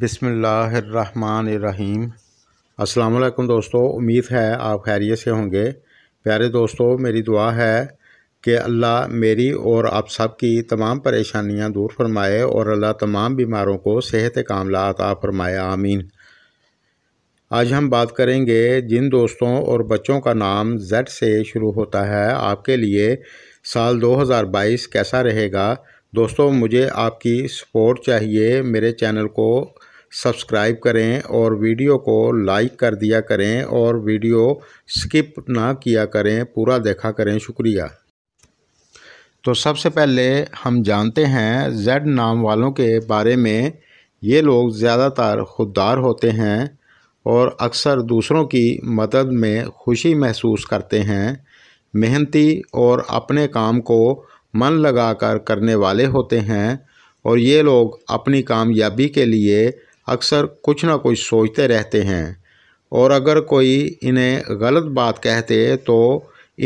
बिसमीम अस्सलाम दोस्तों उम्मीद है आप खैरियत से होंगे प्यारे दोस्तों मेरी दुआ है कि अल्लाह मेरी और आप सब की तमाम परेशानियां दूर फरमाए और अल्लाह तमाम बीमारों को सेहत कामला अता फरमाए आमीन आज हम बात करेंगे जिन दोस्तों और बच्चों का नाम जेड से शुरू होता है आपके लिए साल 2022 कैसा रहेगा दोस्तों मुझे आपकी सपोर्ट चाहिए मेरे चैनल को सब्सक्राइब करें और वीडियो को लाइक कर दिया करें और वीडियो स्किप ना किया करें पूरा देखा करें शुक्रिया तो सबसे पहले हम जानते हैं जेड नाम वालों के बारे में ये लोग ज़्यादातर खुददार होते हैं और अक्सर दूसरों की मदद में खुशी महसूस करते हैं मेहनती और अपने काम को मन लगाकर करने वाले होते हैं और ये लोग अपनी कामयाबी के लिए अक्सर कुछ ना कुछ सोचते रहते हैं और अगर कोई इन्हें गलत बात कहते तो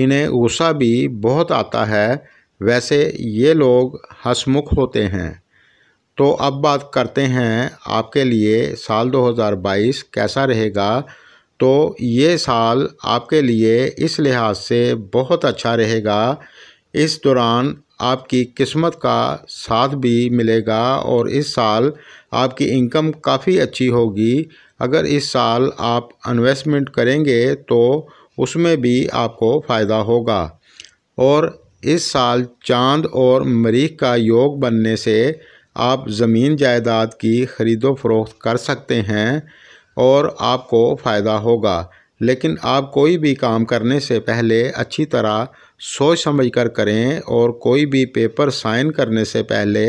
इन्हें गुस्सा भी बहुत आता है वैसे ये लोग हसमुख होते हैं तो अब बात करते हैं आपके लिए साल 2022 कैसा रहेगा तो ये साल आपके लिए इस लिहाज से बहुत अच्छा रहेगा इस दौरान आपकी किस्मत का साथ भी मिलेगा और इस साल आपकी इनकम काफ़ी अच्छी होगी अगर इस साल आप इन्वेस्टमेंट करेंगे तो उसमें भी आपको फ़ायदा होगा और इस साल चांद और मरीख का योग बनने से आप ज़मीन जायदाद की ख़रीदो फरोख्त कर सकते हैं और आपको फ़ायदा होगा लेकिन आप कोई भी काम करने से पहले अच्छी तरह सोच समझ कर करें और कोई भी पेपर साइन करने से पहले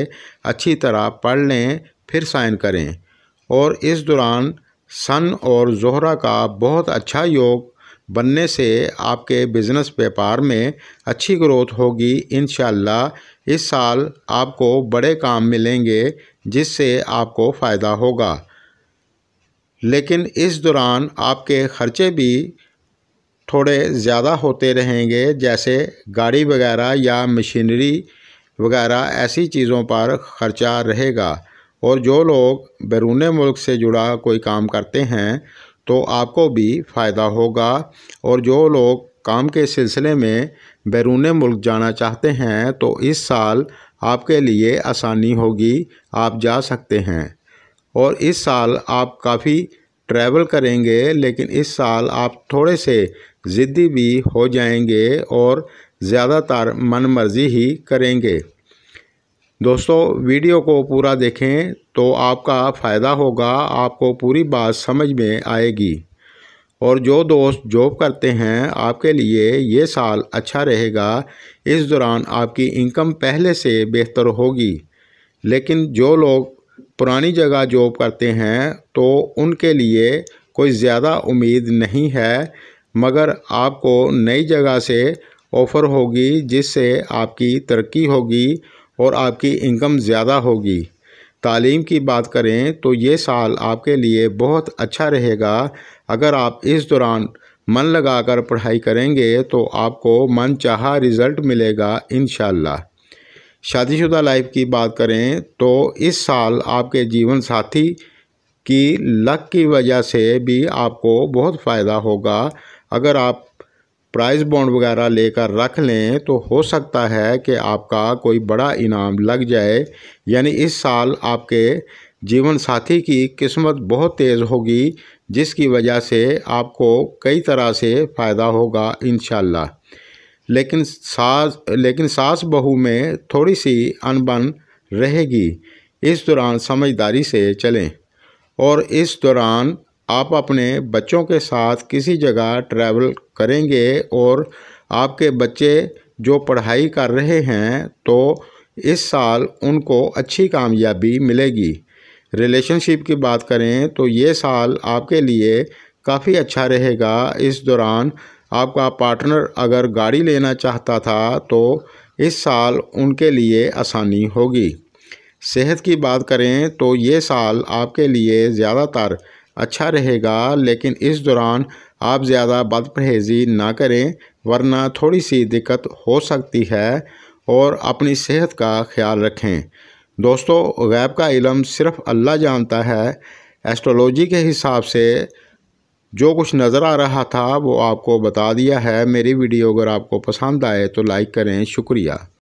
अच्छी तरह पढ़ लें फिर साइन करें और इस दौरान सन और जोहरा का बहुत अच्छा योग बनने से आपके बिजनेस व्यापार में अच्छी ग्रोथ होगी इन इस साल आपको बड़े काम मिलेंगे जिससे आपको फ़ायदा होगा लेकिन इस दौरान आपके खर्चे भी थोड़े ज़्यादा होते रहेंगे जैसे गाड़ी वगैरह या मशीनरी वगैरह ऐसी चीज़ों पर ख़र्चा रहेगा और जो लोग बैरून मुल्क से जुड़ा कोई काम करते हैं तो आपको भी फ़ायदा होगा और जो लोग काम के सिलसिले में बैरून मुल्क जाना चाहते हैं तो इस साल आपके लिए आसानी होगी आप जा सकते हैं और इस साल आप काफ़ी ट्रैवल करेंगे लेकिन इस साल आप थोड़े से ज़िद्दी भी हो जाएंगे और ज़्यादातर मन मर्जी ही करेंगे दोस्तों वीडियो को पूरा देखें तो आपका फ़ायदा होगा आपको पूरी बात समझ में आएगी और जो दोस्त जॉब करते हैं आपके लिए ये साल अच्छा रहेगा इस दौरान आपकी इनकम पहले से बेहतर होगी लेकिन जो लोग पुरानी जगह जॉब करते हैं तो उनके लिए कोई ज़्यादा उम्मीद नहीं है मगर आपको नई जगह से ऑफ़र होगी जिससे आपकी तरक्की होगी और आपकी इनकम ज़्यादा होगी तालीम की बात करें तो ये साल आपके लिए बहुत अच्छा रहेगा अगर आप इस दौरान मन लगाकर पढ़ाई करेंगे तो आपको मन चाह रिज़ल्ट मिलेगा इन शादीशुदा लाइफ की बात करें तो इस साल आपके जीवन साथी की लक की वजह से भी आपको बहुत फ़ायदा होगा अगर आप प्राइस बॉन्ड वगैरह लेकर रख लें तो हो सकता है कि आपका कोई बड़ा इनाम लग जाए यानी इस साल आपके जीवन साथी की किस्मत बहुत तेज़ होगी जिसकी वजह से आपको कई तरह से फ़ायदा होगा इन लेकिन सास लेकिन सास बहू में थोड़ी सी अनबन रहेगी इस दौरान समझदारी से चलें और इस दौरान आप अपने बच्चों के साथ किसी जगह ट्रैवल करेंगे और आपके बच्चे जो पढ़ाई कर रहे हैं तो इस साल उनको अच्छी कामयाबी मिलेगी रिलेशनशिप की बात करें तो ये साल आपके लिए काफ़ी अच्छा रहेगा इस दौरान आपका पार्टनर अगर गाड़ी लेना चाहता था तो इस साल उनके लिए आसानी होगी सेहत की बात करें तो ये साल आपके लिए ज़्यादातर अच्छा रहेगा लेकिन इस दौरान आप ज़्यादा बदपरहेज़ी ना करें वरना थोड़ी सी दिक्कत हो सकती है और अपनी सेहत का ख्याल रखें दोस्तों गैब का इलम सिर्फ़ अल्लाह जानता है एस्ट्रोलॉजी के हिसाब से जो कुछ नज़र आ रहा था वो आपको बता दिया है मेरी वीडियो अगर आपको पसंद आए तो लाइक करें शुक्रिया